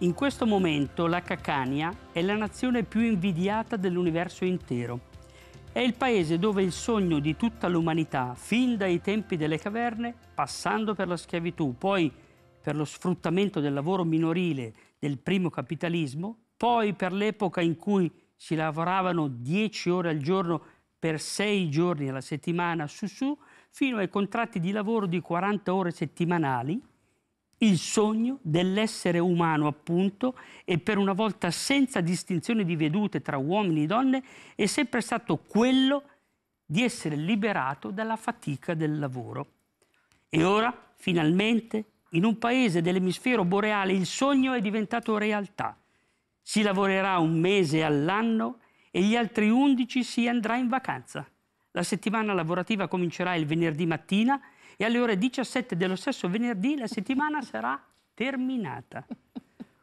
In questo momento la Cacania è la nazione più invidiata dell'universo intero. È il paese dove il sogno di tutta l'umanità, fin dai tempi delle caverne, passando per la schiavitù, poi per lo sfruttamento del lavoro minorile del primo capitalismo, poi per l'epoca in cui si lavoravano 10 ore al giorno per 6 giorni alla settimana su su, fino ai contratti di lavoro di 40 ore settimanali, il sogno dell'essere umano, appunto, e per una volta senza distinzione di vedute tra uomini e donne, è sempre stato quello di essere liberato dalla fatica del lavoro. E ora, finalmente, in un paese dell'emisfero boreale, il sogno è diventato realtà. Si lavorerà un mese all'anno e gli altri undici si andrà in vacanza. La settimana lavorativa comincerà il venerdì mattina e alle ore 17 dello stesso venerdì la settimana sarà terminata.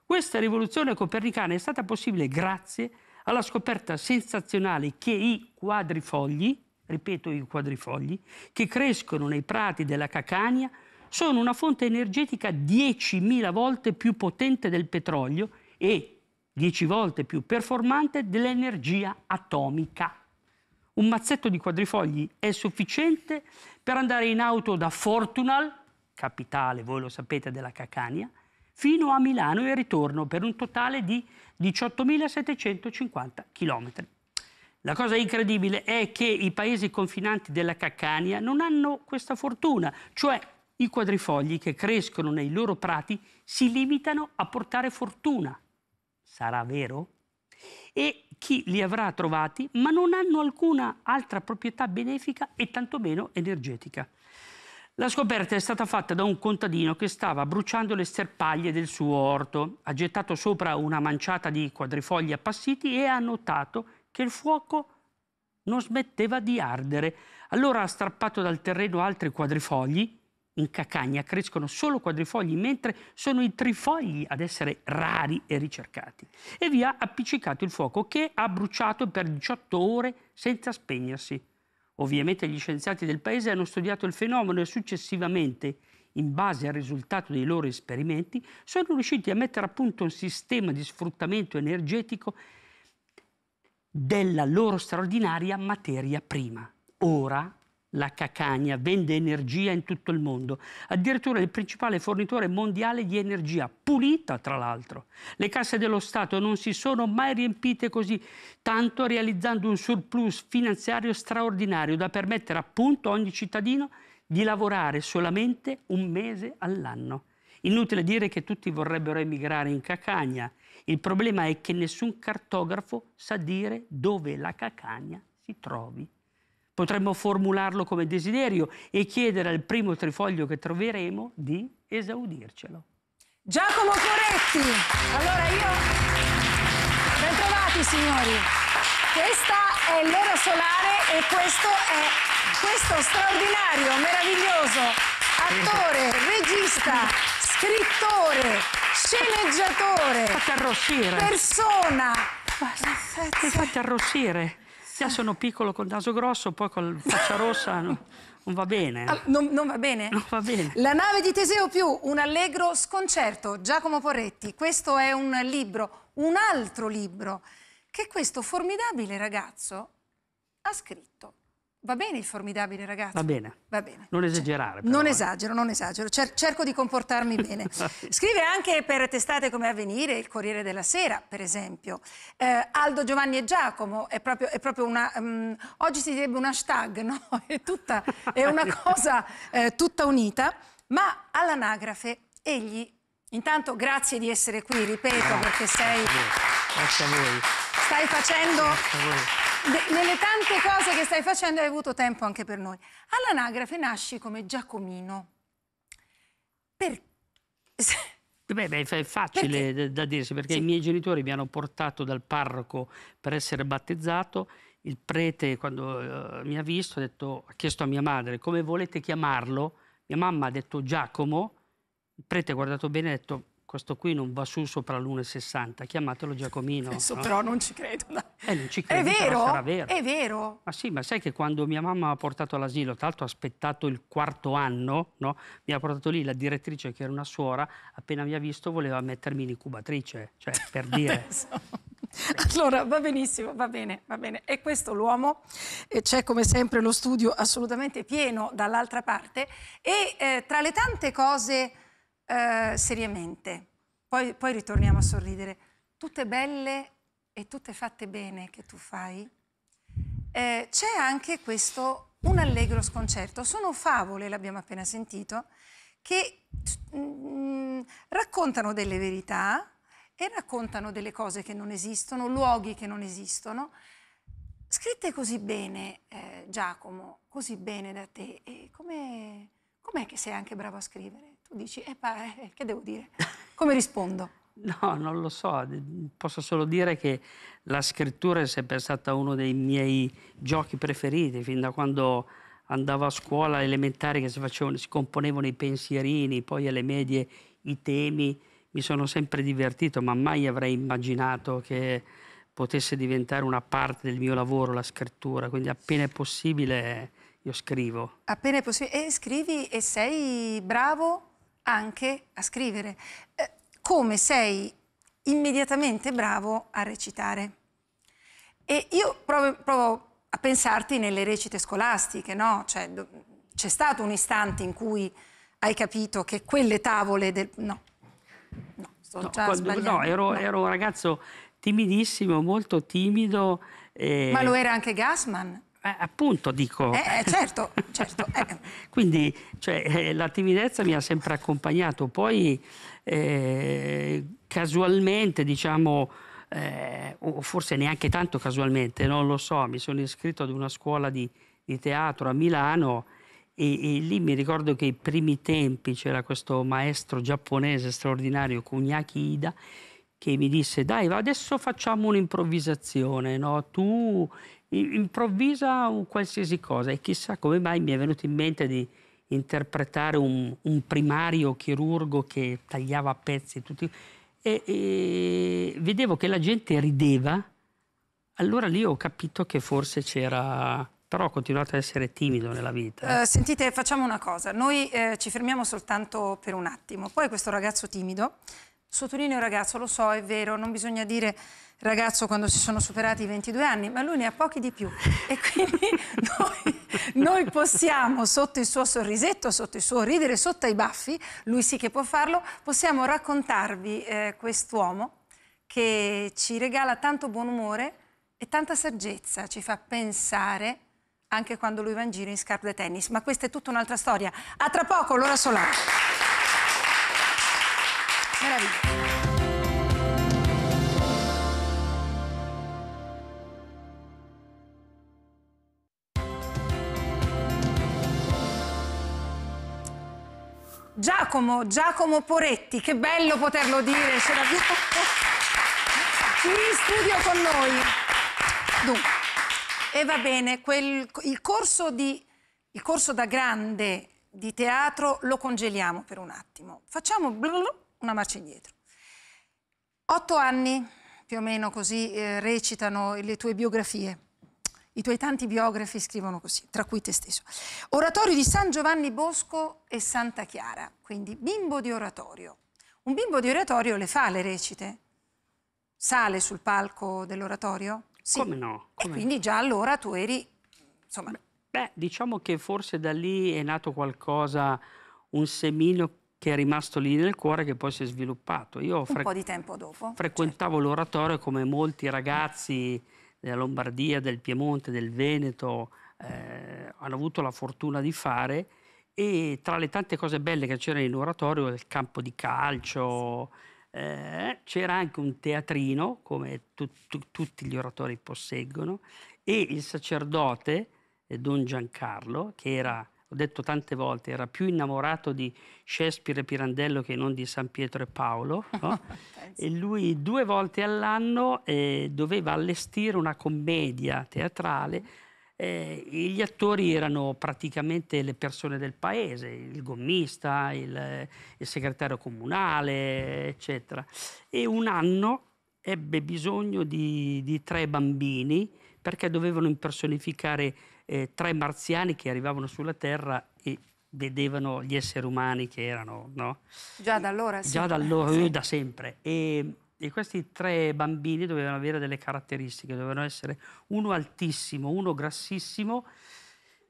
Questa rivoluzione copernicana è stata possibile grazie alla scoperta sensazionale che i quadrifogli, ripeto i quadrifogli, che crescono nei prati della Cacania sono una fonte energetica 10.000 volte più potente del petrolio e 10 volte più performante dell'energia atomica un mazzetto di quadrifogli è sufficiente per andare in auto da Fortunal, capitale, voi lo sapete, della Cacania, fino a Milano e ritorno per un totale di 18.750 km. La cosa incredibile è che i paesi confinanti della Caccania non hanno questa fortuna, cioè i quadrifogli che crescono nei loro prati si limitano a portare fortuna. Sarà vero? E chi li avrà trovati, ma non hanno alcuna altra proprietà benefica e tantomeno energetica. La scoperta è stata fatta da un contadino che stava bruciando le sterpaglie del suo orto, ha gettato sopra una manciata di quadrifogli appassiti e ha notato che il fuoco non smetteva di ardere. Allora ha strappato dal terreno altri quadrifogli in Cacagna crescono solo quadrifogli, mentre sono i trifogli ad essere rari e ricercati. E vi ha appiccicato il fuoco che ha bruciato per 18 ore senza spegnersi. Ovviamente gli scienziati del paese hanno studiato il fenomeno e successivamente, in base al risultato dei loro esperimenti, sono riusciti a mettere a punto un sistema di sfruttamento energetico della loro straordinaria materia prima. Ora la Cacagna vende energia in tutto il mondo, addirittura il principale fornitore mondiale di energia, pulita tra l'altro. Le casse dello Stato non si sono mai riempite così tanto realizzando un surplus finanziario straordinario da permettere appunto a ogni cittadino di lavorare solamente un mese all'anno. Inutile dire che tutti vorrebbero emigrare in Cacagna, il problema è che nessun cartografo sa dire dove la Cacagna si trovi. Potremmo formularlo come desiderio e chiedere al primo trifoglio che troveremo di esaudircelo. Giacomo Coretti. Allora io... Bentrovati signori. Questa è l'ora solare e questo è questo straordinario, meraviglioso attore, regista, scrittore, sceneggiatore, arrossire! persona. Ma, ti fate arrossire sia sono piccolo col naso grosso, poi con la faccia rossa non, non va bene. Ah, non, non, va bene? Non va bene. La nave di Teseo più, un allegro sconcerto, Giacomo Porretti. Questo è un libro, un altro libro, che questo formidabile ragazzo ha scritto. Va bene il formidabile ragazzo? Va bene. Va bene. Non esagerare. Cioè, però, non eh. esagero, non esagero. Cer cerco di comportarmi bene. Scrive anche per testate come Avvenire, il Corriere della Sera, per esempio. Eh, Aldo Giovanni e Giacomo, è proprio, è proprio una... Um, oggi si direbbe un hashtag, no? È, tutta, è una cosa eh, tutta unita. Ma all'anagrafe egli... Intanto grazie di essere qui, ripeto, grazie. Ah, perché sei... Grazie a voi. Stai facendo... Grazie a voi nelle tante cose che stai facendo hai avuto tempo anche per noi. All'anagrafe nasci come Giacomino. Perché? Beh, beh, è facile perché? da dirsi perché sì. i miei genitori mi hanno portato dal parroco per essere battezzato. Il prete, quando uh, mi ha visto, ha, detto, ha chiesto a mia madre come volete chiamarlo. Mia mamma ha detto Giacomo. Il prete ha guardato bene e ha detto questo qui non va su sopra l'1,60, chiamatelo Giacomino. Adesso no? però non ci credo. Eh, non ci credo, è vero? vero? È vero? Ma sì, ma sai che quando mia mamma mi ha portato all'asilo, tra l'altro ho aspettato il quarto anno, no? mi ha portato lì la direttrice che era una suora, appena mi ha visto voleva mettermi in incubatrice, cioè per dire... Allora, va benissimo, va bene, va bene. E questo l'uomo, eh, c'è come sempre lo studio assolutamente pieno dall'altra parte e eh, tra le tante cose eh, seriamente, poi, poi ritorniamo a sorridere, tutte belle e tutte fatte bene che tu fai, eh, c'è anche questo un allegro sconcerto. Sono favole, l'abbiamo appena sentito, che mh, mm, raccontano delle verità e raccontano delle cose che non esistono, luoghi che non esistono. Scritte così bene, eh, Giacomo, così bene da te, e eh, com'è, com'è che sei anche bravo a scrivere? tu dici, eh, beh, che devo dire? Come rispondo? no, non lo so, posso solo dire che la scrittura è sempre stata uno dei miei giochi preferiti, fin da quando andavo a scuola elementare che si, facevano, si componevano i pensierini, poi alle medie i temi, mi sono sempre divertito, ma mai avrei immaginato che potesse diventare una parte del mio lavoro la scrittura, quindi appena è possibile io scrivo. Appena è possibile, e scrivi e sei bravo? anche a scrivere. Eh, come sei immediatamente bravo a recitare. E io provo, provo a pensarti nelle recite scolastiche, no? Cioè, c'è stato un istante in cui hai capito che quelle tavole del... No, no, sto no, già quando, no, ero, no, ero un ragazzo timidissimo, molto timido. E... Ma lo era anche Gassman? eh, appunto dico. Eh, eh certo, certo. Eh. Quindi cioè, eh, la timidezza mi ha sempre accompagnato. Poi eh, casualmente, diciamo, o forse neanche tanto casualmente, non lo so, mi sono iscritto ad una scuola di, di teatro a Milano e, e, lì mi ricordo che i primi tempi c'era questo maestro giapponese straordinario, Kunyaki Ida, che mi disse dai adesso facciamo un'improvvisazione, no? tu improvvisa un qualsiasi cosa e chissà come mai mi è venuto in mente di interpretare un, un primario chirurgo che tagliava a pezzi tutti e, e, vedevo che la gente rideva, allora lì ho capito che forse c'era... Però ho continuato ad essere timido nella vita. Eh, eh sentite, facciamo una cosa. Noi eh, ci fermiamo soltanto per un attimo. Poi questo ragazzo timido Sottolineo ragazzo, lo so, è vero, non bisogna dire ragazzo quando si sono superati i 22 anni, ma lui ne ha pochi di più e quindi noi, noi, possiamo, sotto il suo sorrisetto, sotto il suo ridere, sotto i baffi, lui sì che può farlo, possiamo raccontarvi eh, quest'uomo che ci regala tanto buon umore e tanta saggezza, ci fa pensare anche quando lui va in giro in scarpe da tennis, ma questa è tutta un'altra storia. A tra poco, l'ora solare. Meraviglia. Giacomo, Giacomo Poretti, che bello poterlo dire, ce l'abbiamo qui in studio con noi. Dunque, e va bene, quel, il, corso di, il, corso da grande di teatro lo congeliamo per un attimo. Facciamo... Blu una marcia indietro. Otto anni, più o meno così eh, recitano le tue biografie. I tuoi tanti biografi scrivono così, tra cui te stesso. Oratorio di San Giovanni Bosco e Santa Chiara, quindi bimbo di oratorio. Un bimbo di oratorio le fa le recite? Sale sul palco dell'oratorio? Sì. Come no? Come quindi già allora tu eri, insomma... Beh, diciamo che forse da lì è nato qualcosa, un semino che è rimasto lì nel cuore che poi si è sviluppato. Io un po' di tempo dopo. Certo. Frequentavo certo. l'oratorio come molti ragazzi della Lombardia, del Piemonte, del Veneto eh, hanno avuto la fortuna di fare e tra le tante cose belle che c'era in oratorio, il campo di calcio, eh, c'era anche un teatrino, come tu, tu, tutti gli oratori posseggono, e il sacerdote, eh, Don Giancarlo, che era ho detto tante volte, era più innamorato di Shakespeare e Pirandello che non di San Pietro e Paolo. No? e lui due volte all'anno eh, doveva allestire una commedia teatrale. Eh, gli attori erano praticamente le persone del paese, il gommista, il, eh, il segretario comunale, eccetera. E un anno ebbe bisogno di, di tre bambini perché dovevano impersonificare eh, tre marziani che arrivavano sulla Terra e vedevano gli esseri umani che erano, no? Già da allora? Già da allora, sì. da sempre. E, e, questi tre bambini dovevano avere delle caratteristiche, dovevano essere uno altissimo, uno grassissimo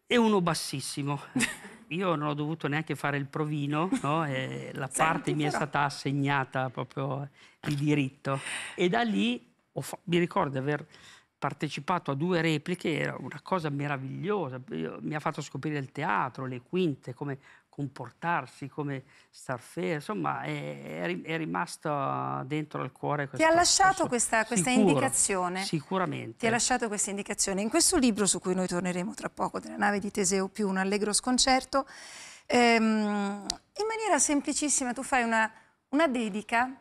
e uno bassissimo. Io non ho dovuto neanche fare il provino, no? e la Senti, parte mi è stata assegnata proprio di diritto. E da lì mi ricordo di aver partecipato a due repliche, era una cosa meravigliosa, Io, mi ha fatto scoprire il teatro, le quinte, come comportarsi, come star fair, insomma è, è rimasto dentro al cuore. Ti ha lasciato questa, questa sicuro, indicazione? Sicuramente. Ti ha lasciato questa indicazione. In questo libro, su cui noi torneremo tra poco, della nave di Teseo più un allegro sconcerto, ehm, in maniera semplicissima tu fai una, una dedica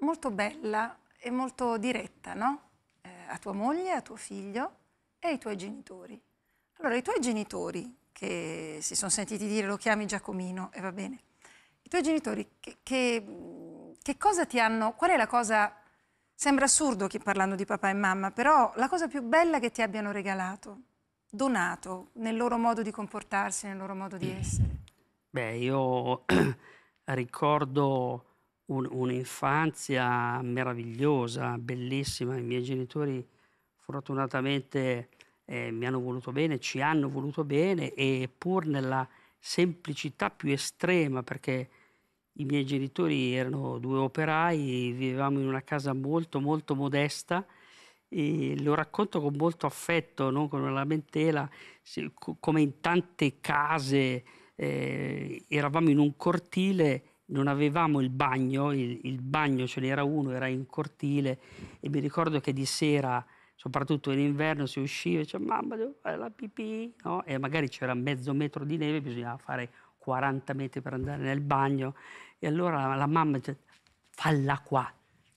molto bella e molto diretta, no? a tua moglie, a tuo figlio e ai tuoi genitori. Allora, i tuoi genitori che si sono sentiti dire lo chiami Giacomino e va bene, i tuoi genitori che, che, che cosa ti hanno, qual è la cosa, sembra assurdo che, parlando di papà e mamma, però la cosa più bella che ti abbiano regalato, donato nel loro modo di comportarsi, nel loro modo di mm. essere? Beh, io ricordo un, un'infanzia meravigliosa, bellissima. I miei genitori fortunatamente eh, mi hanno voluto bene, ci hanno voluto bene e pur nella semplicità più estrema, perché i miei genitori erano due operai, vivevamo in una casa molto molto modesta e lo racconto con molto affetto, non con una lamentela, come in tante case eh, eravamo in un cortile non avevamo il bagno, il, il bagno ce n'era uno, era in cortile e mi ricordo che di sera, soprattutto in inverno, si usciva e diceva mamma devo fare la pipì, no? e magari c'era mezzo metro di neve, bisognava fare 40 metri per andare nel bagno e allora la mamma diceva falla qua,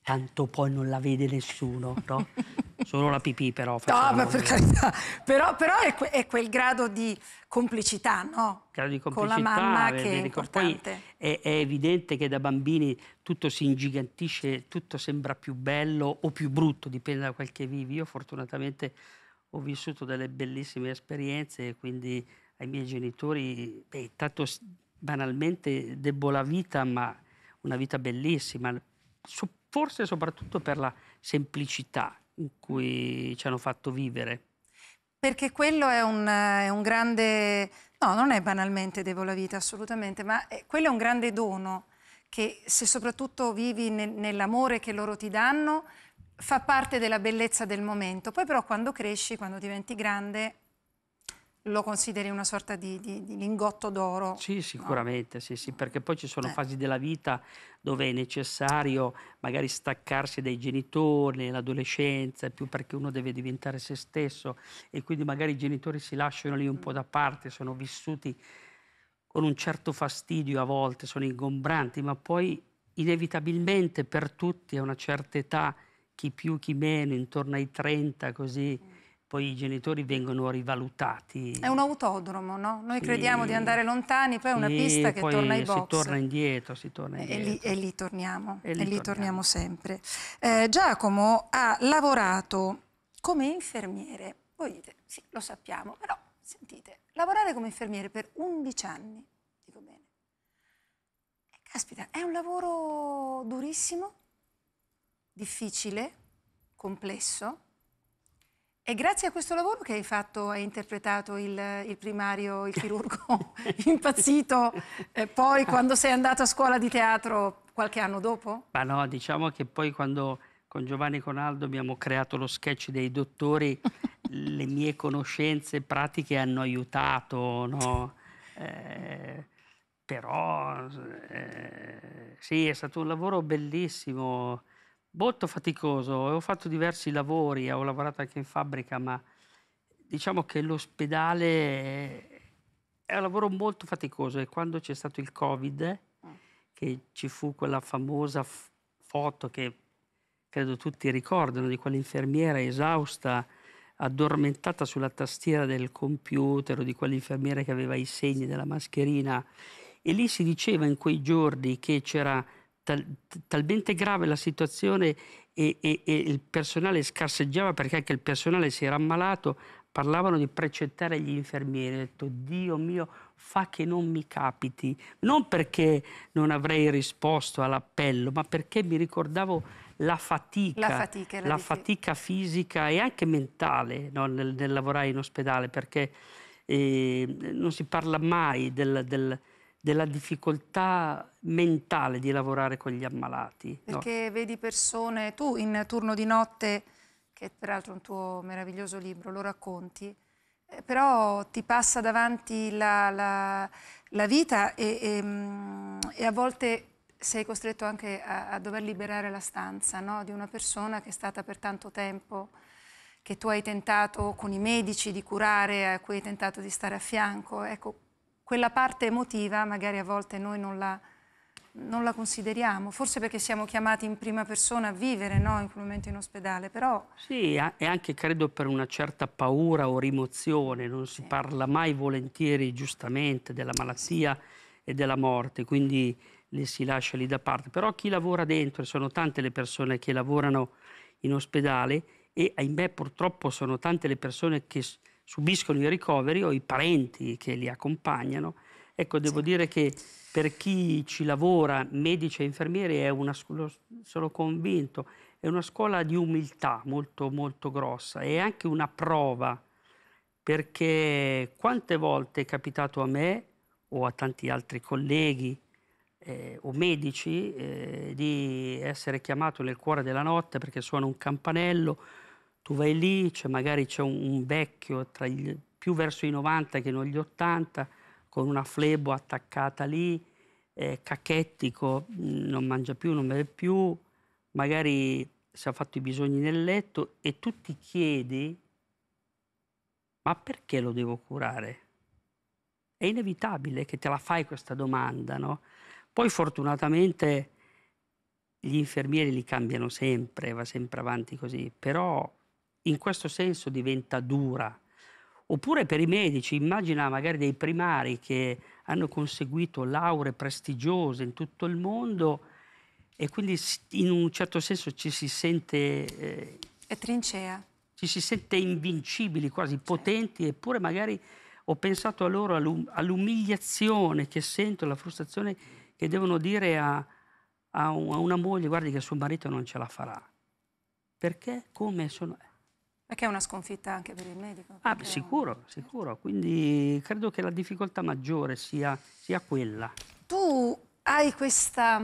tanto poi non la vede nessuno, no? Solo la pipì però. No, ma per carità. Però, però è, que è, quel grado di complicità, no? Grado di complicità. Con la mamma che è importante. È, è, evidente che da bambini tutto si ingigantisce, tutto sembra più bello o più brutto, dipende da quel che vivi. Io fortunatamente ho vissuto delle bellissime esperienze, quindi ai miei genitori, beh, tanto banalmente debbo la vita, ma una vita bellissima. Su forse soprattutto per la semplicità in cui ci hanno fatto vivere. Perché quello è un, è un grande... No, non è banalmente devo la vita, assolutamente, ma è, quello è un grande dono che se soprattutto vivi ne, nell'amore che loro ti danno, fa parte della bellezza del momento. Poi però quando cresci, quando diventi grande, lo consideri una sorta di, di, di lingotto d'oro. Sì, sicuramente, no? sì, sì, perché poi ci sono eh. fasi della vita dove è necessario magari staccarsi dai genitori, l'adolescenza, più perché uno deve diventare se stesso e quindi magari i genitori si lasciano lì un mm. po' da parte, sono vissuti con un certo fastidio a volte, sono ingombranti, ma poi inevitabilmente per tutti a una certa età, chi più, chi meno, intorno ai 30 così mm poi i genitori vengono rivalutati. È un autodromo, no? Noi sì. crediamo di andare lontani, poi è una sì, pista che torna ai box. si torna indietro, si torna indietro. E lì, e lì torniamo, e lì, e lì torniamo. torniamo sempre. Eh, Giacomo ha lavorato come infermiere, voi dite, sì, lo sappiamo, però sentite, lavorare come infermiere per 11 anni, dico bene, eh, caspita, è un lavoro durissimo, difficile, complesso, è grazie a questo lavoro che hai fatto, hai interpretato il, il primario, il chirurgo impazzito, e poi quando sei andato a scuola di teatro qualche anno dopo? Ma no, diciamo che poi quando con Giovanni Conaldo abbiamo creato lo sketch dei dottori, le mie conoscenze pratiche hanno aiutato, no? Eh, però eh, sì, è stato un lavoro bellissimo. Molto faticoso, ho fatto diversi lavori, ho lavorato anche in fabbrica, ma diciamo che l'ospedale è un lavoro molto faticoso e quando c'è stato il Covid, eh. che ci fu quella famosa f- foto che credo tutti ricordano di quell'infermiera esausta, addormentata sulla tastiera del computer o di quell'infermiera che aveva i segni della mascherina e lì si diceva in quei giorni che c'era tal, talmente grave la situazione e, e, e, il personale scarseggiava perché anche il personale si era ammalato, parlavano di precettare gli infermieri. Ho detto, Dio mio, fa che non mi capiti. Non perché non avrei risposto all'appello, ma perché mi ricordavo la fatica, la, fatica, la, la fatica, fisica e anche mentale no, nel, nel, lavorare in ospedale, perché eh, non si parla mai del, del della difficoltà mentale di lavorare con gli ammalati. Perché no. vedi persone, tu in Turno di notte, che è peraltro un tuo meraviglioso libro, lo racconti, eh, però ti passa davanti la, la, la vita e, e, ehm, e, a volte sei costretto anche a, a dover liberare la stanza no? di una persona che è stata per tanto tempo che tu hai tentato con i medici di curare, a cui hai tentato di stare a fianco. Ecco, quella parte emotiva magari a volte noi non la, non la consideriamo, forse perché siamo chiamati in prima persona a vivere no? in quel momento in ospedale, però... Sì, e anche credo per una certa paura o rimozione, non si sì. parla mai volentieri giustamente della malattia e della morte, quindi le si lascia lì da parte. Però chi lavora dentro, sono tante le persone che lavorano in ospedale e ahimè purtroppo sono tante le persone che subiscono i ricoveri o i parenti che li accompagnano. Ecco, devo sì. dire che per chi ci lavora, medici e infermieri, è una, sono convinto, è una scuola di umiltà molto, molto grossa e anche una prova, perché quante volte è capitato a me o a tanti altri colleghi eh, o medici eh, di essere chiamato nel cuore della notte perché suona un campanello, tu vai lì, cioè magari c'è un, un vecchio gli, più verso i 90 che non gli 80, con una flebo attaccata lì, eh, cachettico, mm, non mangia più, non beve più, magari si è fatto i bisogni nel letto e tu ti chiedi, ma perché lo devo curare? È inevitabile che te la fai questa domanda, no? Poi fortunatamente gli infermieri li cambiano sempre, va sempre avanti così, però in questo senso diventa dura. Oppure per i medici, immagina magari dei primari che hanno conseguito lauree prestigiose in tutto il mondo e quindi in un certo senso ci si sente... Eh, e trincea. Ci si sente invincibili, quasi potenti, eppure magari ho pensato a loro all'umiliazione che sento, la frustrazione che devono dire a, a una moglie, guardi che suo marito non ce la farà. Perché? Come sono... Perché è una sconfitta anche per il medico? Ah, beh, sicuro, un... sicuro. Quindi credo che la difficoltà maggiore sia, sia quella. Tu hai questa...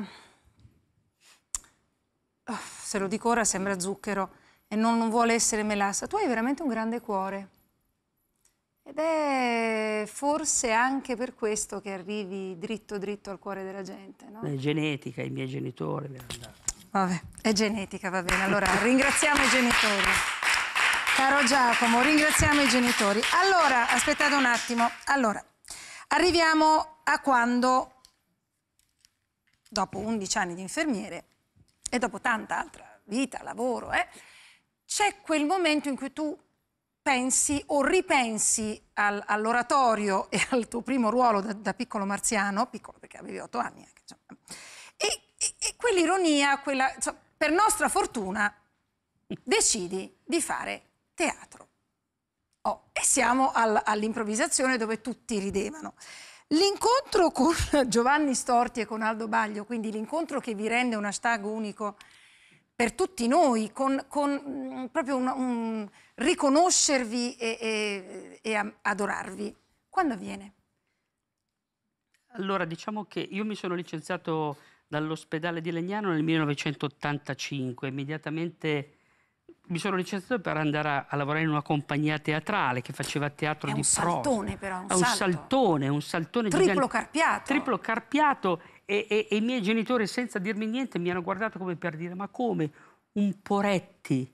Oh, se lo dico ora sembra zucchero e non, non vuole essere melassa. Tu hai veramente un grande cuore. Ed è forse anche per questo che arrivi dritto dritto al cuore della gente, no? È genetica, i miei genitori Vabbè, è genetica, va bene. Allora ringraziamo i genitori. Caro Giacomo, ringraziamo i genitori. Allora, aspettate un attimo. Allora, arriviamo a quando, dopo 11 anni di infermiere e dopo tanta altra vita, lavoro, eh, c'è quel momento in cui tu pensi o ripensi al, all'oratorio e al tuo primo ruolo da, da, piccolo marziano, piccolo perché avevi 8 anni anche, e, e, e quell'ironia, quella, insomma, per nostra fortuna, decidi di fare teatro. Oh, e siamo al, all'improvvisazione dove tutti ridevano. L'incontro con Giovanni Storti e con Aldo Baglio, quindi l'incontro che vi rende un hashtag unico per tutti noi, con, con mm, proprio un, un, riconoscervi e, e, e adorarvi, quando avviene? Allora, diciamo che io mi sono licenziato dall'ospedale di Legnano nel 1985, immediatamente mi sono licenziato per andare a, a, lavorare in una compagnia teatrale che faceva teatro è di prosa. un saltone però, un, è un saltone, un saltone Triplo gigante. carpiato. Triplo carpiato e, e, e, i miei genitori senza dirmi niente mi hanno guardato come per dire ma come un Poretti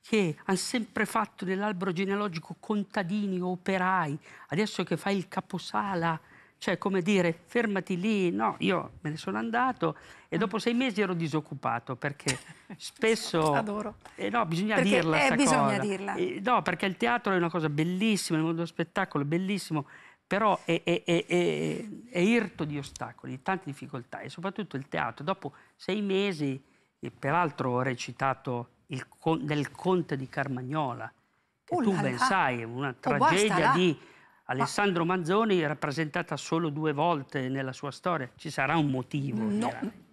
che ha sempre fatto nell'albero genealogico contadini, operai, adesso che fai il caposala cioè, come dire, fermati lì, no, io me ne sono andato e dopo sei mesi ero disoccupato perché spesso... Adoro. Eh, no, bisogna perché, dirla. Eh, bisogna cosa. dirla. Eh, no, perché il teatro è una cosa bellissima, il mondo dello spettacolo è bellissimo, però è, è, è, è, irto di ostacoli, di tante difficoltà e soprattutto il teatro. Dopo sei mesi, peraltro ho recitato il, nel Conte di Carmagnola, che oh tu ben sai, è una oh, tragedia oh, di Alessandro Manzoni è rappresentata solo due volte nella sua storia. Ci sarà un motivo. No.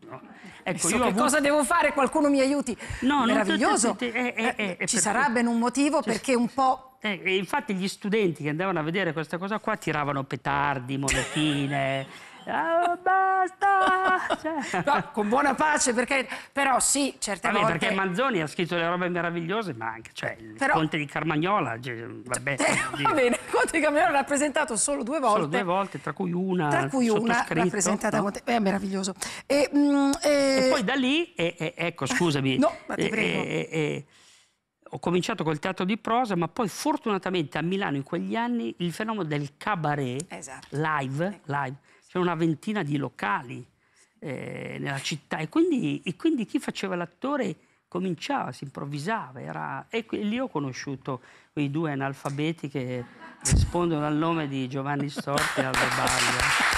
no. Ecco, so io che avuto... cosa devo fare? Qualcuno mi aiuti. No, Meraviglioso. Te, te, te, eh, eh, ci sarà ben un motivo perché un po'... Eh, infatti gli studenti che andavano a vedere questa cosa qua tiravano petardi, monetine... ah, basta, cioè, no, con buona pace, perché però sì, certe vabbè, volte... perché Manzoni ha scritto delle robe meravigliose, ma anche, cioè, il Conte di Carmagnola, cioè, vabbè. Cioè, va bene, il Conte di Carmagnola l'ha rappresentato solo due volte. Solo due volte, tra cui una Tra cui una rappresentata no? te, è eh, meraviglioso. E, mm, e... e, poi da lì, e, ecco, scusami. no, ma ti prego ho cominciato col teatro di prosa, ma poi fortunatamente a Milano in quegli anni il fenomeno del cabaret esatto. live, ecco. live c'erano una ventina di locali eh, nella città e quindi, e quindi, chi faceva l'attore cominciava, si improvvisava era... e lì ho conosciuto quei due analfabeti che rispondono al nome di Giovanni Storti e Aldo Baglia.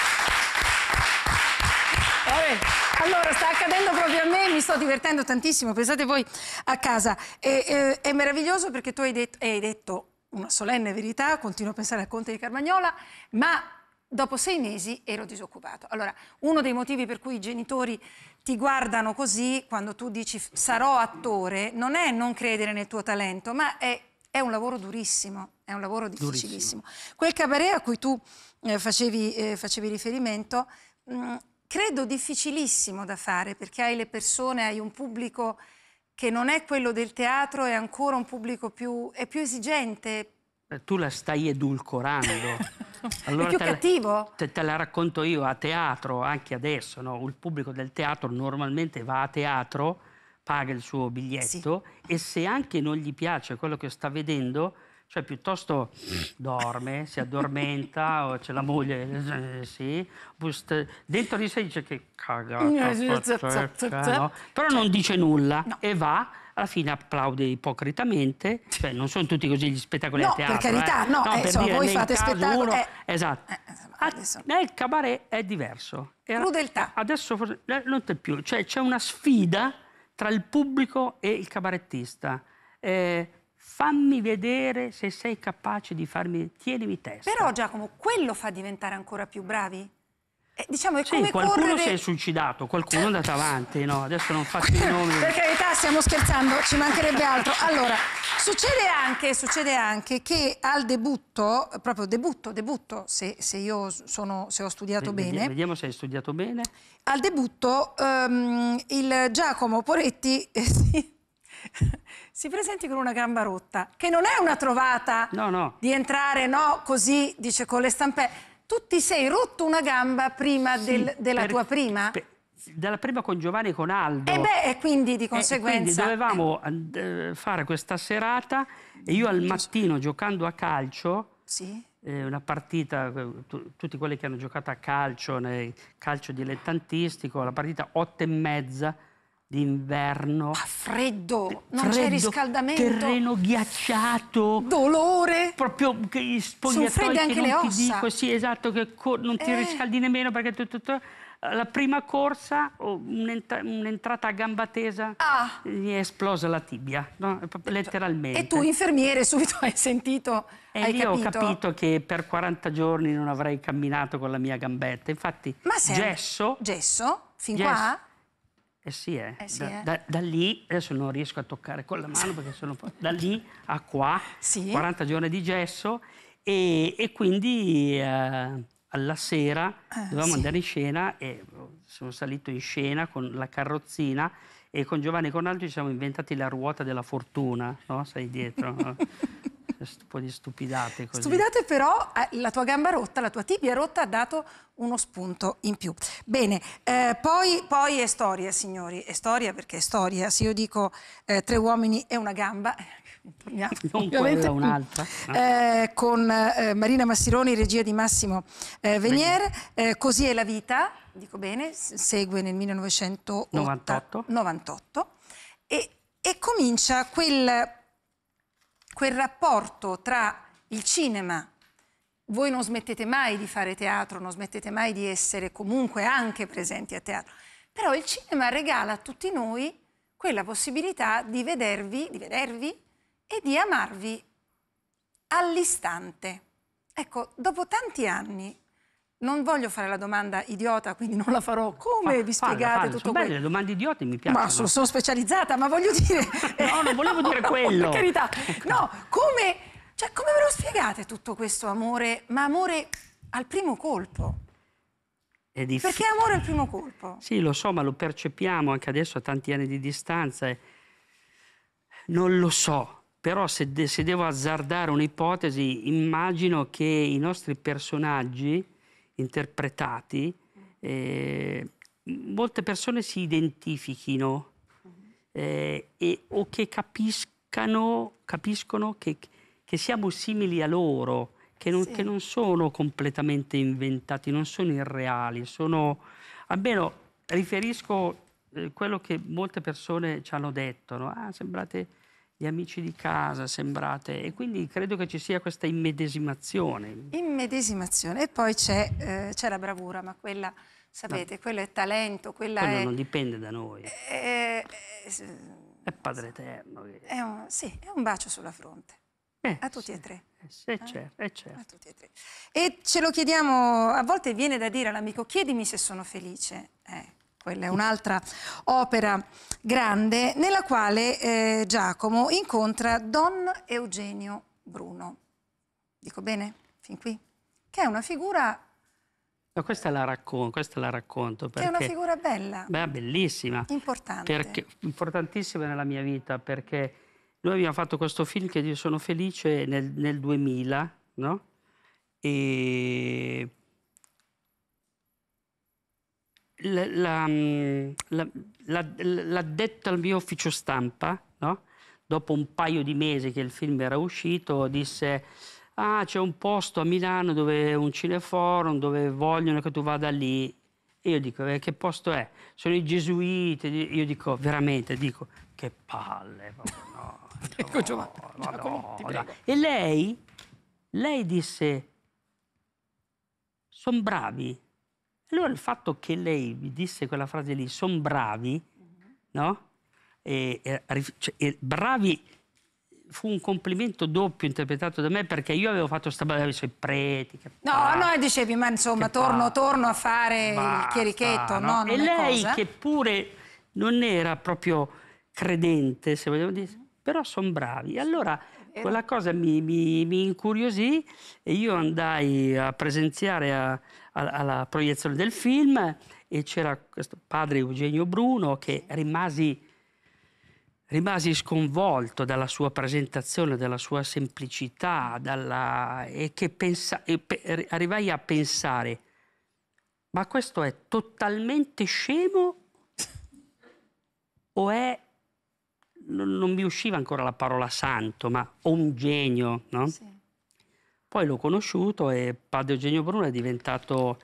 Allora, sta accadendo proprio a me, mi sto divertendo tantissimo, pensate voi a casa. E, e, è meraviglioso perché tu hai detto, hai detto una solenne verità, continuo a pensare al Conte di Carmagnola, ma Dopo sei mesi ero disoccupato. Allora, uno dei motivi per cui i genitori ti guardano così quando tu dici sarò attore non è non credere nel tuo talento, ma è, è un lavoro durissimo, è un lavoro difficilissimo. Durissimo. Quel cabaret a cui tu eh, facevi, eh, facevi, riferimento, mh, mm, credo difficilissimo da fare perché hai le persone, hai un pubblico che non è quello del teatro, è ancora un pubblico più, più esigente, eh, tu la stai edulcorando. Allora più te cattivo? La, te, te, la racconto io a teatro, anche adesso, no? il pubblico del teatro normalmente va a teatro, paga il suo biglietto sì. e se anche non gli piace quello che sta vedendo, cioè piuttosto dorme, si addormenta, o c'è la moglie, eh, sì, dentro di sé dice che cagata, eh, no? però cioè non dice nulla no. e va alla fine applaude ipocritamente, cioè non sono tutti così gli spettacoli no, a teatro. per carità, eh. no, no eh, per insomma, dire, voi fate spettacoli... Uno... Eh, esatto. Eh, eh, adesso... Ah, nel cabaret è diverso. Era... Crudeltà. Adesso forse... Eh, non c'è più, cioè c'è una sfida tra il pubblico e il cabarettista. Eh, fammi vedere se sei capace di farmi, tienimi testa. Però Giacomo, quello fa diventare ancora più bravi? Eh, diciamo, è sì, come qualcuno correre... si è suicidato, qualcuno è andato avanti, no? Adesso non faccio i nomi. per carità, stiamo scherzando, ci mancherebbe altro. Allora, succede anche, succede anche che al debutto, proprio debutto, debutto, se, se io sono, se ho studiato Vedi, bene. Vediamo se hai studiato bene. Al debutto um, il Giacomo Poretti... Eh, sì si presenti con una gamba rotta, che non è una trovata no, no. di entrare no, così, dice, con le stampelle tu ti sei rotto una gamba prima sì, del, della per, tua prima? Per, dalla prima con Giovanni e con Aldo. Eh e beh, quindi di conseguenza... Eh, e quindi dovevamo eh. eh. fare questa serata e io al mattino giocando a calcio, sì. eh, una partita, tu, tutti quelli che hanno giocato a calcio, nel calcio dilettantistico, la partita otto e mezza, d'inverno. Ah, freddo, freddo, non c'è riscaldamento. Terreno ghiacciato. Dolore. Proprio che gli spogliatoi Sono fredde anche le ossa. ti dico, sì, esatto, che non ti eh. riscaldi nemmeno perché tutto, tutto la prima corsa, un'entrata a gamba tesa, ah. gli è esplosa la tibia, no? letteralmente. E tu, infermiere, subito hai sentito, e hai io capito? ho capito che per 40 giorni non avrei camminato con la mia gambetta. Infatti, Ma sempre, gesso... Gesso? Fin gesso, qua? Eh sì, eh. eh sì, da, eh. Da, da, lì, adesso non riesco a toccare con la mano perché sono da lì a qua, sì. 40 giorni di gesso e, e quindi eh, alla sera ah, dovevamo sì. andare in scena e oh, sono salito in scena con la carrozzina e con Giovanni Conaldo ci siamo inventati la ruota della fortuna, no? Sai dietro. un po' di stupidate così. Stupidate però, eh, la tua gamba rotta, la tua tibia rotta ha dato uno spunto in più. Bene, eh, poi, poi, è storia, signori, è storia perché è storia. Se io dico eh, tre uomini e una gamba, torniamo. Non quella, un'altra. Eh, con eh, Marina Massironi, regia di Massimo eh, Venier, eh, Così è la vita, dico bene, segue nel 1998. 98. 98 e, e comincia quel quel rapporto tra il cinema, voi non smettete mai di fare teatro, non smettete mai di essere comunque anche presenti a teatro, però il cinema regala a tutti noi quella possibilità di vedervi, di vedervi e di amarvi all'istante. Ecco, dopo tanti anni non voglio fare la domanda idiota, quindi non la farò. Come Fa, vi spiegate falla, falla. tutto questo? belle le domande idiote, mi piacciono. Ma sono, sono specializzata, ma voglio dire... no, non volevo dire quello. per carità. Ecco. No, come, cioè, come ve lo spiegate tutto questo amore? Ma amore al primo colpo. È difficile. Perché amore al primo colpo? Sì, lo so, ma lo percepiamo anche adesso a tanti anni di distanza. Non lo so, però se, de se devo azzardare un'ipotesi, immagino che i nostri personaggi interpretati, eh, molte persone si identifichino mm-hmm. eh, e, o che capiscano, capiscono che, che, siamo simili a loro, che non, sì. che non, sono completamente inventati, non sono irreali, sono, almeno riferisco eh, quello che molte persone ci hanno detto, no? ah, sembrate gli amici di casa sembrate e quindi credo che ci sia questa immedesimazione. Immedesimazione e poi c'è, eh, la bravura, ma quella, sapete, ma quello è talento, quella quello è... non dipende da noi. È, eh, eh, è, Padre Eterno. Che... È un, sì, è un bacio sulla fronte. Eh, a tutti sì, e tre. Eh, eh? certo, eh, certo. A tutti e tre. E ce lo chiediamo, a volte viene da dire all'amico, chiedimi se sono felice. Eh quella è un'altra opera grande nella quale eh, Giacomo incontra Don Eugenio Bruno. Dico bene? Fin qui? Che è una figura... No, questa la, raccon questa la racconto. Perché, che è una figura bella. Beh, bellissima. Importante. Perché, importantissima nella mia vita perché noi abbiamo fatto questo film che io sono felice nel, nel 2000, no? E l'addetto al mio ufficio stampa, no? dopo un paio di mesi che il film era uscito, disse ah c'è un posto a Milano dove un cineforum dove vogliono che tu vada lì e io dico eh, che posto è? Sono i gesuiti io dico veramente dico che palle no, ecco, no, Giovanni, no, no, e lei lei disse sono bravi allora il fatto che lei mi disse quella frase lì, sono bravi, mm-hmm. no? E, e, cioè, e bravi fu un complimento doppio interpretato da me perché io avevo fatto sta bella i preti. Che no, pa, no, dicevi, ma insomma, torno, pa, torno a fare basta, il chierichetto, no? no e lei cosa. che pure non era proprio credente, se vogliamo dire, mm-hmm. però sono bravi. Allora quella cosa mi, mi, mi, incuriosì e io andai a presenziare a, alla proiezione del film e c'era questo padre Eugenio Bruno che rimasi, rimasi, sconvolto dalla sua presentazione, dalla sua semplicità dalla, e che pensa, e pe, arrivai a pensare ma questo è totalmente scemo o è non, non mi usciva ancora la parola santo ma o un genio no? Sì. Poi l'ho conosciuto e padre Eugenio Bruno è diventato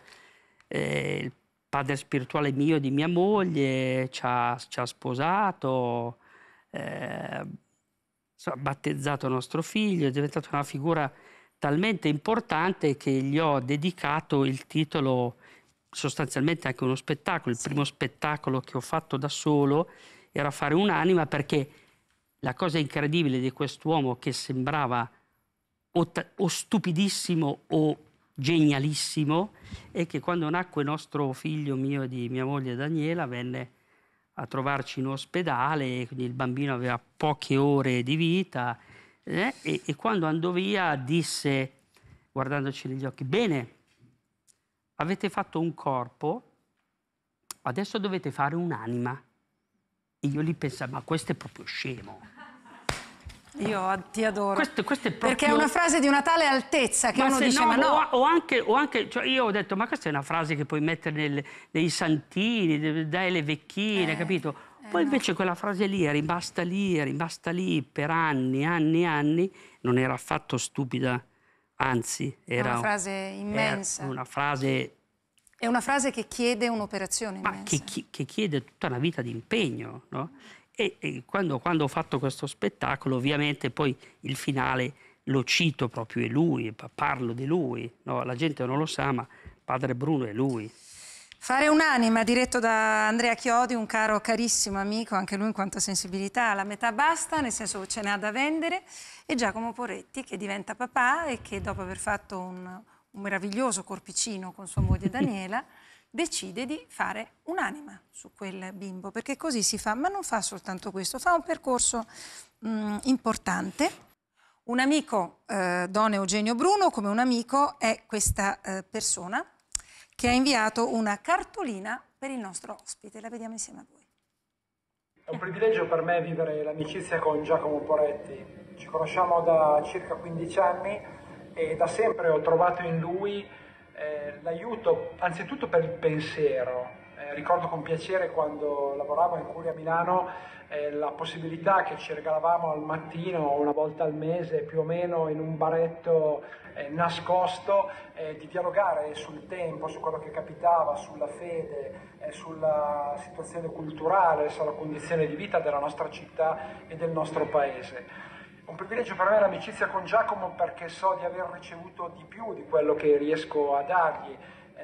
eh, il padre spirituale mio e di mia moglie, ci ha, ci ha sposato, eh, ha battezzato nostro figlio, è diventata una figura talmente importante che gli ho dedicato il titolo sostanzialmente anche uno spettacolo. Il sì. primo spettacolo che ho fatto da solo era fare un'anima perché la cosa incredibile di quest'uomo che sembrava o, o stupidissimo o genialissimo è che quando nacque nostro figlio mio e di mia moglie Daniela venne a trovarci in ospedale, quindi il bambino aveva poche ore di vita eh, e, e, quando andò via disse, guardandoci negli occhi, bene, avete fatto un corpo, adesso dovete fare un'anima. E io lì pensavo, ma questo è proprio scemo. Io ti adoro. Questo, questo è proprio... Perché è una frase di una tale altezza che ma uno dice no, ma no. O, anche, o anche cioè io ho detto ma questa è una frase che puoi mettere nel, nei santini, dai le vecchine, eh, capito? Eh, Poi eh, invece quella frase lì è rimasta lì, è rimasta lì per anni, anni, anni. Non era affatto stupida, anzi era... Una frase immensa. Una frase... È una frase che chiede un'operazione immensa. Ma che, che chiede tutta una vita di impegno, no? E, e quando, quando, ho fatto questo spettacolo, ovviamente poi il finale lo cito proprio, è lui, parlo di lui, no, la gente non lo sa, ma padre Bruno è lui. Fare un'anima, diretto da Andrea Chiodi, un caro carissimo amico, anche lui in quanto sensibilità, la metà basta, nel senso ce n'ha da vendere, e Giacomo Porretti che diventa papà e che dopo aver fatto un, un meraviglioso corpicino con sua moglie Daniela decide di fare un'anima su quel bimbo, perché così si fa, ma non fa soltanto questo, fa un percorso mh, mm, importante. Un amico, eh, Don Eugenio Bruno, come un amico, è questa eh, persona che ha inviato una cartolina per il nostro ospite, la vediamo insieme a voi. È un privilegio per me vivere l'amicizia con Giacomo Poretti, ci conosciamo da circa 15 anni e da sempre ho trovato in lui eh, l'aiuto anzitutto per il pensiero. Eh, ricordo con piacere quando lavoravo in Curia a Milano eh, la possibilità che ci regalavamo al mattino, una volta al mese più o meno, in un baretto eh, nascosto, eh, di dialogare sul tempo, su quello che capitava, sulla fede, eh, sulla situazione culturale, sulla condizione di vita della nostra città e del nostro paese. Un privilegio per me l'amicizia con Giacomo perché so di aver ricevuto di più di quello che riesco a dargli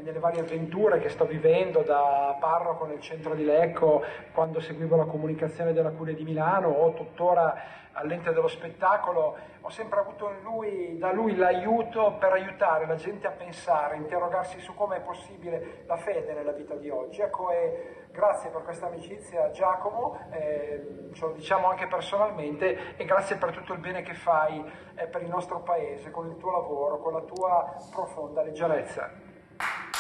nelle varie avventure che sto vivendo da parroco nel centro di Lecco quando seguivo la comunicazione della Curia di Milano o tuttora all'ente dello spettacolo, ho sempre avuto lui, da lui l'aiuto per aiutare la gente a pensare, interrogarsi su come è possibile la fede nella vita di oggi. Ecco, e grazie per questa amicizia Giacomo, eh, ce lo diciamo anche personalmente e grazie per tutto il bene che fai eh, per il nostro paese, con il tuo lavoro, con la tua profonda leggerezza.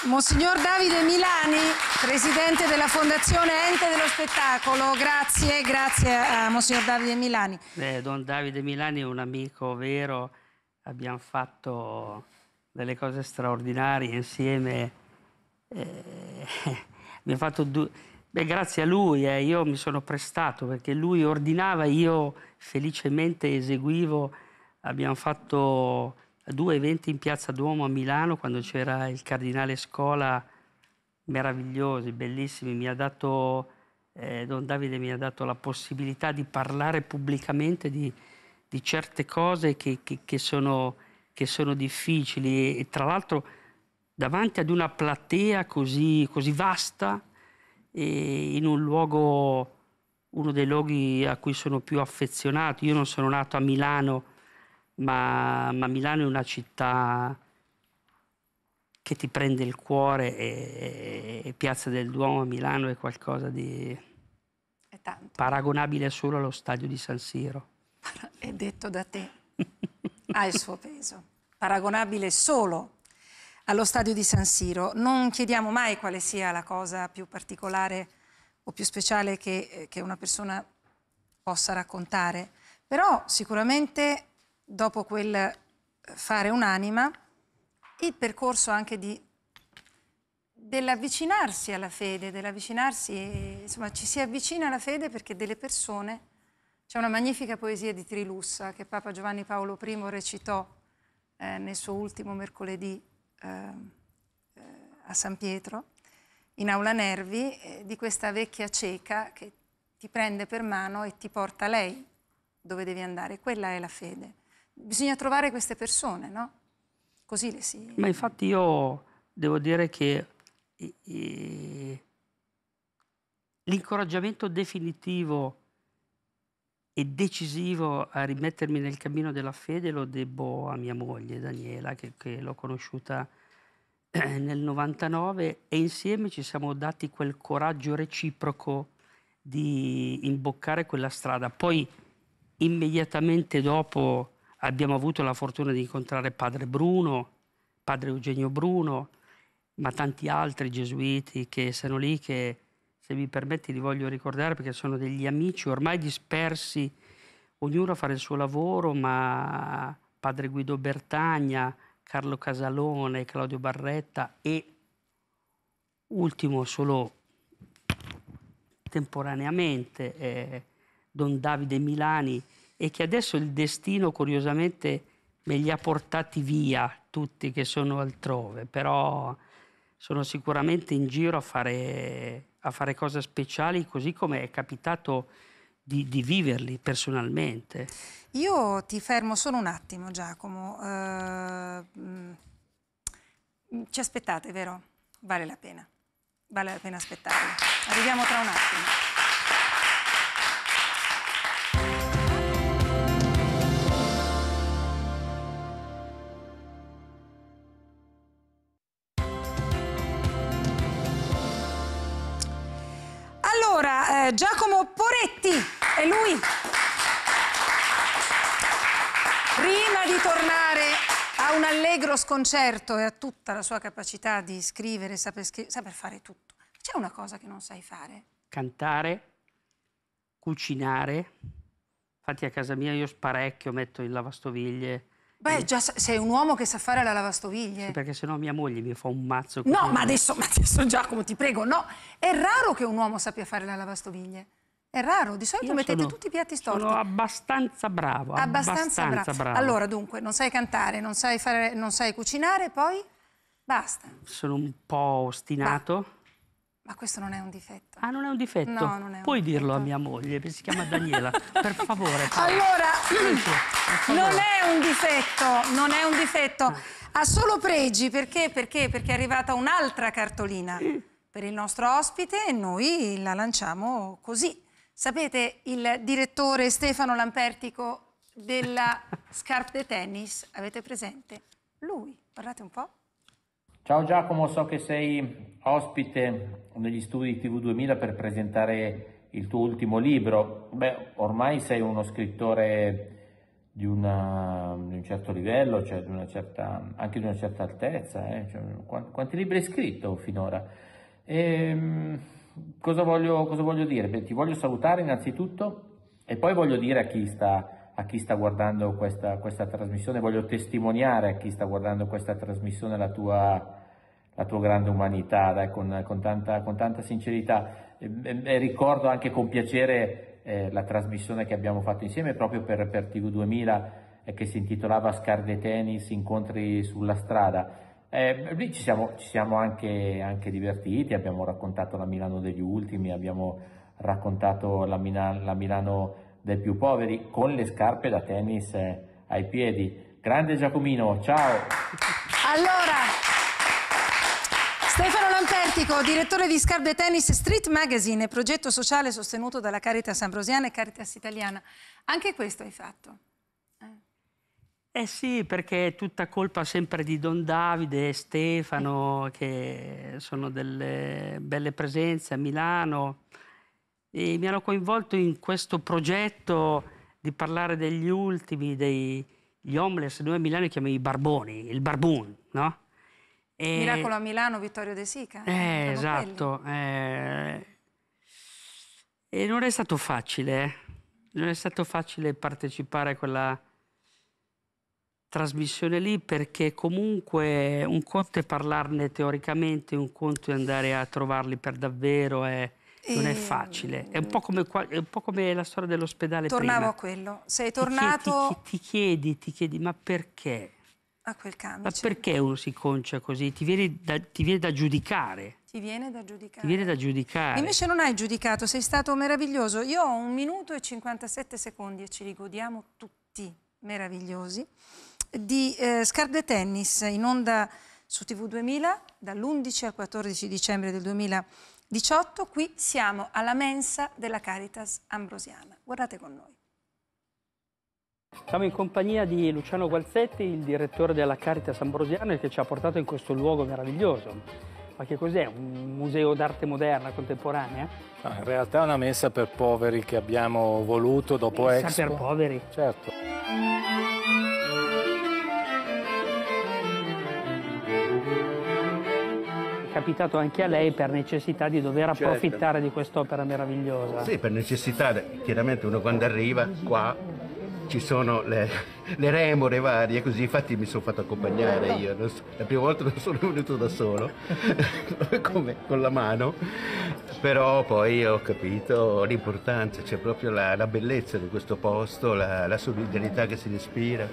Monsignor Davide Milani, presidente della Fondazione Ente dello Spettacolo, grazie, grazie a Monsignor Davide Milani. Beh, Don Davide Milani è un amico vero, abbiamo fatto delle cose straordinarie insieme. Eh, ne ho fatto due. Beh, grazie a lui eh, io mi sono prestato perché lui ordinava, io felicemente eseguivo. Abbiamo fatto due eventi in Piazza Duomo a Milano quando c'era il cardinale Scola, meravigliosi, bellissimi. Mi ha dato, eh, Don Davide mi ha dato la possibilità di parlare pubblicamente di, di certe cose che, che, che, sono, che sono difficili e, e tra l'altro davanti ad una platea così, così vasta e in un luogo, uno dei luoghi a cui sono più affezionato. Io non sono nato a Milano, ma, ma Milano è una città che ti prende il cuore e, e Piazza del Duomo a Milano è qualcosa di è tanto. paragonabile solo allo stadio di San Siro. È detto da te, ha il suo peso. Paragonabile solo allo stadio di San Siro. Non chiediamo mai quale sia la cosa più particolare o più speciale che, eh, che una persona possa raccontare, però sicuramente dopo quel eh, fare un'anima, il percorso anche di, dell'avvicinarsi alla fede, dell'avvicinarsi, insomma ci si avvicina alla fede perché delle persone, c'è una magnifica poesia di Trilussa che Papa Giovanni Paolo I recitò eh, nel suo ultimo mercoledì Ehm, eh, a San Pietro, in Aula Nervi, eh, di questa vecchia cieca che ti prende per mano e ti porta lei dove devi andare. Quella è la fede. Bisogna trovare queste persone, no? Così le si... Ma infatti io devo dire che l'incoraggiamento definitivo e decisivo a rimettermi nel cammino della fede lo debbo a mia moglie Daniela, che, che l'ho conosciuta eh, nel 99 e insieme ci siamo dati quel coraggio reciproco di imboccare quella strada. Poi immediatamente dopo abbiamo avuto la fortuna di incontrare padre Bruno, padre Eugenio Bruno, ma tanti altri gesuiti che sono lì che se mi permetti li voglio ricordare perché sono degli amici ormai dispersi, ognuno a fare il suo lavoro, ma padre Guido Bertagna, Carlo Casalone, Claudio Barretta e ultimo solo temporaneamente eh, Don Davide Milani e che adesso il destino curiosamente me li ha portati via tutti che sono altrove, però sono sicuramente in giro a fare a fare cose speciali così come è capitato di, di viverli personalmente. Io ti fermo solo un attimo Giacomo, uh, ci aspettate vero? Vale la pena, vale la pena aspettare. Arriviamo tra un attimo. Giacomo Poretti. È lui. Prima di tornare a un allegro sconcerto e a tutta la sua capacità di scrivere, saper, scrivere, saper fare tutto, c'è una cosa che non sai fare? Cantare, cucinare. Infatti a casa mia io sparecchio, metto il lavastoviglie, Beh, già sei un uomo che sa fare la lavastoviglie. Sì, perché sennò mia moglie mi fa un mazzo. No, ma adesso, ma adesso, Giacomo, ti prego, no. È raro che un uomo sappia fare la lavastoviglie. È raro, di solito Io mettete sono, tutti i piatti storti. Sono abbastanza bravo. Abbastanza, abbastanza bravo. bravo. Allora, dunque, non sai cantare, non sai, fare, non sai cucinare, poi basta. Sono un po' ostinato. Va. Ma questo non è un difetto. Ah, non è un difetto? No, non è Puoi dirlo a mia moglie, che si chiama Daniela, per favore. Paola. Allora, non è un difetto, non è un difetto. Ha solo pregi, perché? Perché? Perché è arrivata un'altra cartolina per il nostro ospite e noi la lanciamo così. Sapete, il direttore Stefano Lampertico della Scarpe Tennis, avete presente? Lui, guardate un po'. Ciao Giacomo, so che sei ospite negli studi di TV2000 per presentare il tuo ultimo libro. Beh, ormai sei uno scrittore di, una, di un certo livello, cioè di certa, anche di una certa altezza. Eh? Cioè, quanti, quanti, libri hai scritto finora? E, ehm, cosa, voglio, cosa, voglio, dire? Beh, ti voglio salutare innanzitutto e poi voglio dire a chi sta, a chi sta guardando questa, questa trasmissione, voglio testimoniare a chi sta guardando questa trasmissione la tua la tua grande umanità, dai, con, con, tanta, con, tanta, sincerità. E, e, ricordo anche con piacere eh, la trasmissione che abbiamo fatto insieme proprio per, per TV2000 eh, che si intitolava Scarde Tennis, incontri sulla strada. Eh, lì ci siamo, ci siamo anche, anche, divertiti, abbiamo raccontato la Milano degli ultimi, abbiamo raccontato la, Mina, la Milano dei più poveri con le scarpe da tennis eh, ai piedi. Grande Giacomino, ciao! Allora, Artico, direttore di Scarpe Tennis Street Magazine, progetto sociale sostenuto dalla Caritas Ambrosiana e Caritas Italiana. Anche questo hai fatto. Eh sì, perché è tutta colpa sempre di Don Davide e Stefano, che sono delle belle presenze a Milano, e mi hanno coinvolto in questo progetto di parlare degli ultimi, degli homeless. Noi a Milano li chiamiamo i barboni, il barboon, no? E... Eh, Miracolo a Milano, Vittorio De Sica. Eh, eh diciamo esatto. Eh... E non è stato facile, eh. non è stato facile partecipare a quella trasmissione lì perché comunque un conto è parlarne teoricamente, un conto è andare a trovarli per davvero. È... Eh. Non è facile, è un po' come, un po come la storia dell'ospedale. Tornavo prima. a quello. Sei tornato. Ti, ti, ti, ti chiedi, ti chiedi, ma perché? a quel camice. Ma perché uno si concia così? Ti viene da, ti viene da giudicare? Ti viene da giudicare. Ti viene da giudicare. Invece non hai giudicato, sei stato meraviglioso. Io ho un minuto e 57 secondi e ce li godiamo tutti meravigliosi di eh, Scarpe Tennis in onda su TV 2000 dall'11 al 14 dicembre del 2018. Qui siamo alla mensa della Caritas Ambrosiana. Guardate con noi. Siamo in compagnia di Luciano Gualzetti, il direttore della Caritas Ambrosiana, che ci ha portato in questo luogo meraviglioso. Ma che cos'è? Un museo d'arte moderna, contemporanea? No, ah, in realtà è una messa per poveri che abbiamo voluto dopo mensa Expo. per poveri? Certo. capitato anche a lei per necessità di dover certo. approfittare di quest'opera meravigliosa. Sì, per necessità, chiaramente uno quando arriva qua ci sono le, le, remore varie, così infatti mi sono fatto accompagnare io, la prima volta non sono venuto da solo, come, con la mano, però poi ho capito l'importanza, c'è cioè proprio la, la, bellezza di questo posto, la, la solidarietà che si respira.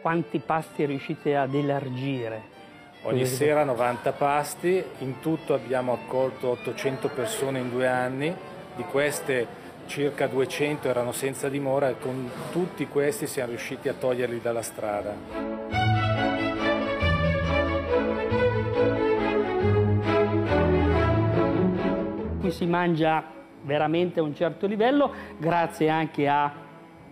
Quanti pasti riuscite ad elargire? Ogni sera 90 pasti, in tutto abbiamo accolto 800 persone in due anni, di queste circa 200 erano senza dimora e con tutti questi siamo riusciti a toglierli dalla strada. Qui si mangia veramente a un certo livello grazie anche a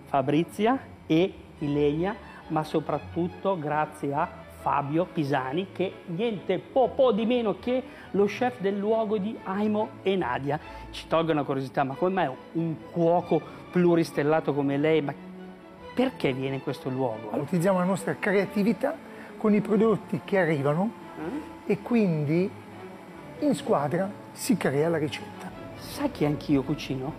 Fabrizia e Ilenia, ma soprattutto grazie a Fabio Pisani, che niente po', po' di meno che lo chef del luogo di Aimo e Nadia. Ci tolgo una curiosità, ma come mai un cuoco pluristellato come lei? Ma perché viene in questo luogo? Utilizziamo la nostra creatività con i prodotti che arrivano mm? e quindi in squadra si crea la ricetta. Sai che anch'io cucino?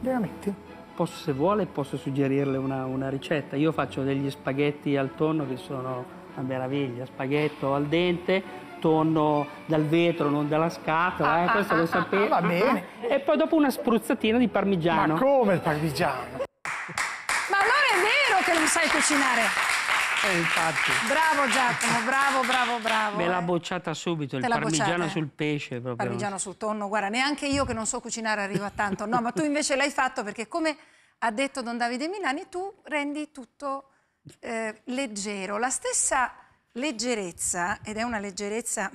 Veramente? Posso, se vuole, posso suggerirle una, una ricetta. Io faccio degli spaghetti al tonno che sono una meraviglia, spaghetto al dente, tonno dal vetro, non dalla scatola, eh, ah, eh, questo ah, lo sapete. Ah, ah, ah va bene. E poi dopo una spruzzatina di parmigiano. Ma come il parmigiano? Ma allora è vero che non sai cucinare. Eh, infatti. Bravo Giacomo, bravo, bravo, bravo. Me l'ha eh. bocciata subito, Te il parmigiano bocciata, sul pesce proprio. Parmigiano sul tonno, guarda, neanche io che non so cucinare arrivo a tanto. No, ma tu invece l'hai fatto perché come ha detto Don Davide Milani, tu rendi tutto eh, leggero, la stessa leggerezza, ed è una leggerezza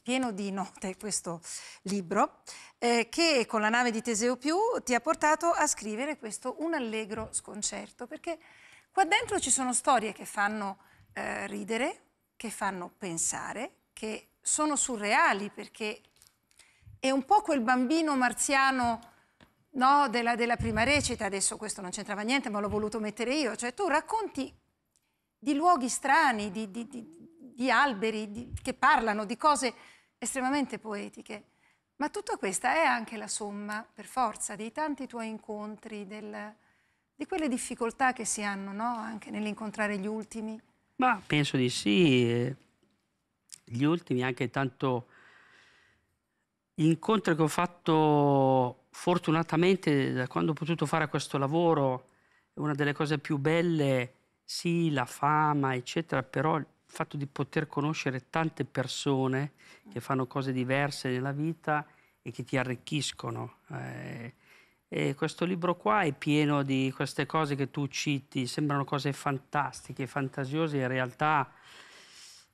pieno di note questo libro, eh, che con la nave di Teseo più ti ha portato a scrivere questo Un allegro sconcerto, perché qua dentro ci sono storie che fanno eh, ridere, che fanno pensare, che sono surreali perché è un po' quel bambino marziano no, della, della, prima recita, adesso questo non c'entrava niente, ma l'ho voluto mettere io, cioè tu racconti di luoghi strani, di, di, di, di alberi che parlano, di cose estremamente poetiche, ma tutta questa è anche la somma, per forza, dei tanti tuoi incontri, del, di quelle difficoltà che si hanno no? anche nell'incontrare gli ultimi. Ma penso di sì, eh. gli ultimi anche tanto... Gli incontri che ho fatto fortunatamente da quando ho potuto fare questo lavoro, una delle cose più belle, sì, la fama, eccetera, però il fatto di poter conoscere tante persone che fanno cose diverse nella vita e che ti arricchiscono. Eh, e questo libro qua è pieno di queste cose che tu citi, sembrano cose fantastiche, fantasiose, in realtà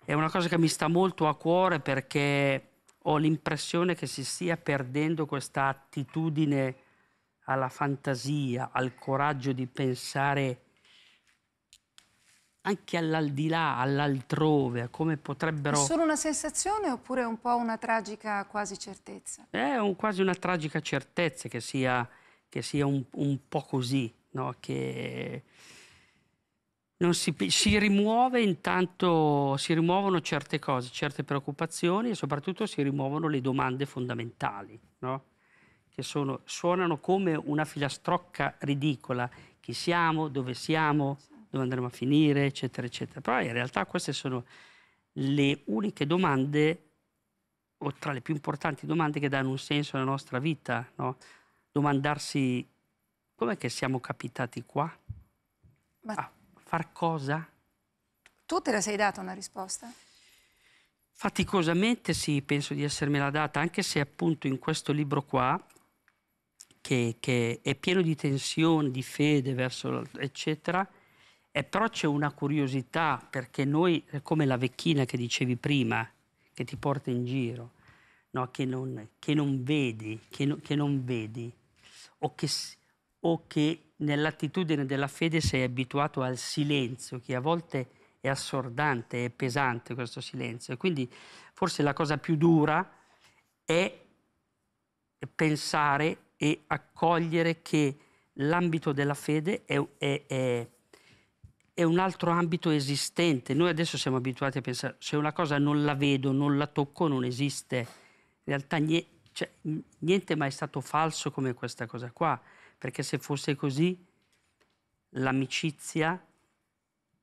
è una cosa che mi sta molto a cuore perché ho l'impressione che si stia perdendo questa attitudine alla fantasia, al coraggio di pensare anche all'aldilà, all'altrove, a come potrebbero... È solo una sensazione oppure un po' una tragica quasi certezza? È un, quasi una tragica certezza che sia, che sia un, un, po' così, no? che si, si, rimuove intanto, si rimuovono certe cose, certe preoccupazioni e soprattutto si rimuovono le domande fondamentali, no? che sono, suonano come una filastrocca ridicola, chi siamo, dove siamo, dove andremo a finire, eccetera, eccetera. Però in realtà queste sono le uniche domande, o tra le più importanti domande che danno un senso alla nostra vita, no? domandarsi com'è che siamo capitati qua? Ma... Ah Far cosa? Tu te la sei data una risposta? Faticosamente sì, penso di essermela data, anche se appunto in questo libro qua, che, che è pieno di tensione, di fede verso eccetera, e eh, però c'è una curiosità, perché noi, come la vecchina che dicevi prima, che ti porta in giro, no? che, non, che, non, vedi, che, no, che non vedi, o che o che nell'attitudine della fede sei abituato al silenzio, che a volte è assordante, è pesante questo silenzio. E quindi forse la cosa più dura è pensare e accogliere che l'ambito della fede è, è, è, è, un altro ambito esistente. Noi adesso siamo abituati a pensare se una cosa non la vedo, non la tocco, non esiste. In realtà cioè, niente, cioè, niente mai è stato falso come questa cosa qua perché se fosse così l'amicizia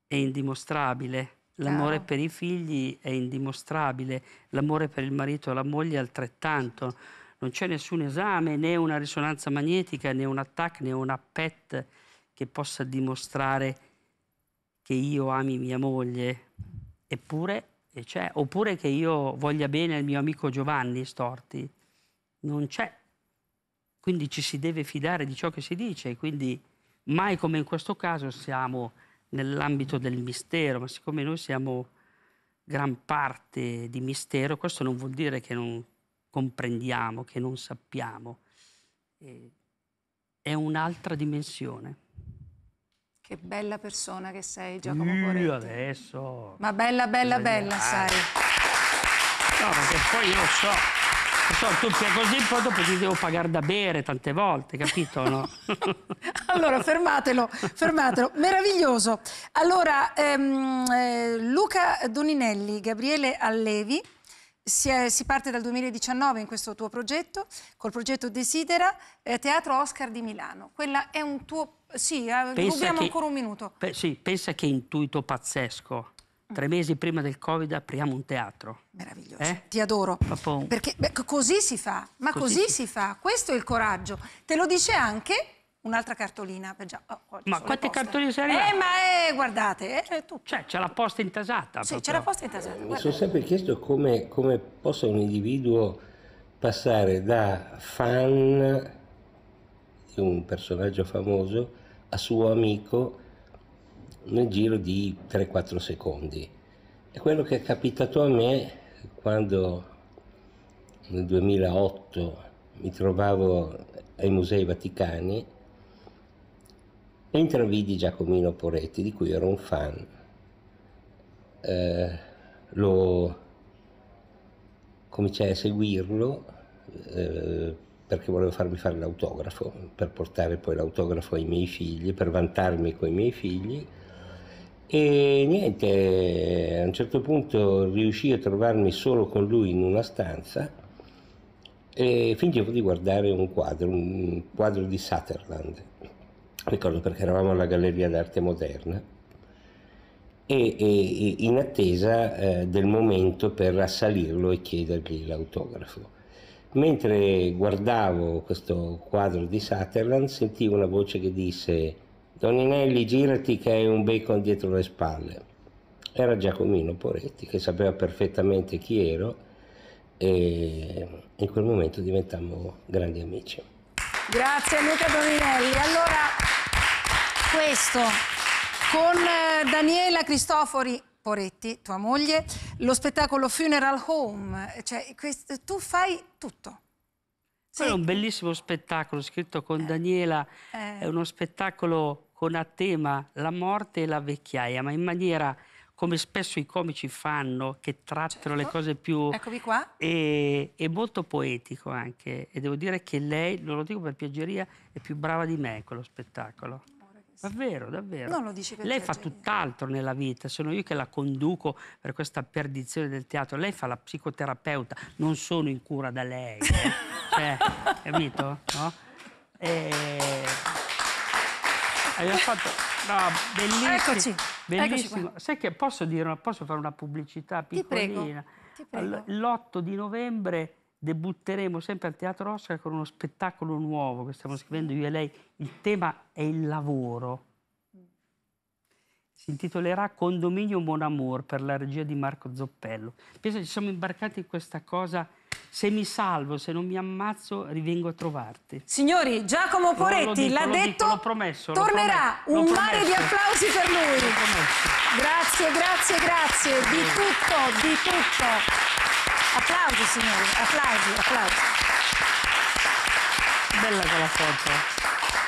è indimostrabile, l'amore ah. per i figli è indimostrabile, l'amore per il marito e la moglie altrettanto. Non c'è nessun esame, né una risonanza magnetica, né un attacco, né una PET che possa dimostrare che io ami mia moglie, eppure eh, c'è, oppure che io voglia bene il mio amico Giovanni Storti. Non c'è quindi ci si deve fidare di ciò che si dice, quindi mai come in questo caso siamo nell'ambito del mistero, ma siccome noi siamo gran parte di mistero, questo non vuol dire che non comprendiamo, che non sappiamo, è un'altra dimensione. Che bella persona che sei, uh, Giacomo Io Poretti. adesso... Ma bella, bella, bella, bella sai. Ah. No, perché poi io so... So, tu sei così, poi dopo ti devo pagare da bere tante volte, capito? No? allora, fermatelo, fermatelo. Meraviglioso. Allora, ehm, eh, Luca Doninelli, Gabriele Allevi, si, è, si, parte dal 2019 in questo tuo progetto, col progetto Desidera, eh, Teatro Oscar di Milano. Quella è un tuo... Sì, eh, rubiamo che, ancora un minuto. Pe, sì, pensa che intuito pazzesco tre mm. mesi prima del Covid apriamo un teatro. Meraviglioso, eh? ti adoro. Papon. Perché beh, così si fa, ma così, così si, si fa. fa. questo è il coraggio. Te lo dice anche un'altra cartolina. Beh, già, oh, oh ma quante cartoline sei arrivate? Eh, ma eh, guardate, eh, tu. Cioè, c'è la posta intasata. Sì, c'è la posta intasata. Guarda. Mi sono sempre chiesto come, come possa un individuo passare da fan di un personaggio famoso a suo amico nel giro di 3-4 secondi. È quello che è capitato a me quando nel 2008 mi trovavo ai Musei Vaticani e intravidi Giacomino Poretti, di cui ero un fan. Eh, lo cominciai a seguirlo eh, perché volevo farmi fare l'autografo, per portare poi l'autografo ai miei figli, per vantarmi con i miei figli. E niente, a un certo punto riuscii a trovarmi solo con lui in una stanza e fingevo di guardare un quadro, un quadro di Sutherland. Ricordo perché eravamo alla Galleria d'Arte Moderna e, e in attesa eh, del momento per assalirlo e chiedergli l'autografo. Mentre guardavo questo quadro di Sutherland sentivo una voce che disse Doninelli, girati che hai un bacon dietro le spalle. Era Giacomino Poretti che sapeva perfettamente chi ero e in quel momento diventammo grandi amici. Grazie Luca Doninelli. Allora, questo con eh, Daniela Cristofori Poretti, tua moglie, lo spettacolo Funeral Home, cioè questo, tu fai tutto. sì. è un bellissimo spettacolo scritto con eh. Daniela, eh. è uno spettacolo con a tema la morte e la vecchiaia, ma in maniera come spesso i comici fanno, che trattano certo. le cose più... Eccomi qua. E, e, molto poetico anche. E devo dire che lei, non lo dico per piaggeria, è più brava di me quello spettacolo. Davvero, davvero. Non lo dice per Lei fa tutt'altro nella vita, sono io che la conduco per questa perdizione del teatro. Lei fa la psicoterapeuta, non sono in cura da lei. Eh. cioè, capito? No? E... Hai fatto... No, bellissimo. Eccoci. Bellissimo. Eccoci Sai che posso, dire, una, posso fare una pubblicità piccolina? L'8 di novembre debutteremo sempre al Teatro Oscar con uno spettacolo nuovo che stiamo scrivendo io e lei. Il tema è il lavoro. Si intitolerà Condominio Mon Amour per la regia di Marco Zoppello. Penso che ci siamo imbarcati in questa cosa se mi salvo, se non mi ammazzo, rivengo a trovarti. Signori, Giacomo Poretti l'ha detto, dico, promesso, tornerà promesso, un mare di applausi per lui. Grazie, grazie, grazie, di tutto, di tutto. Applausi signori, applausi, applausi. Bella quella foto.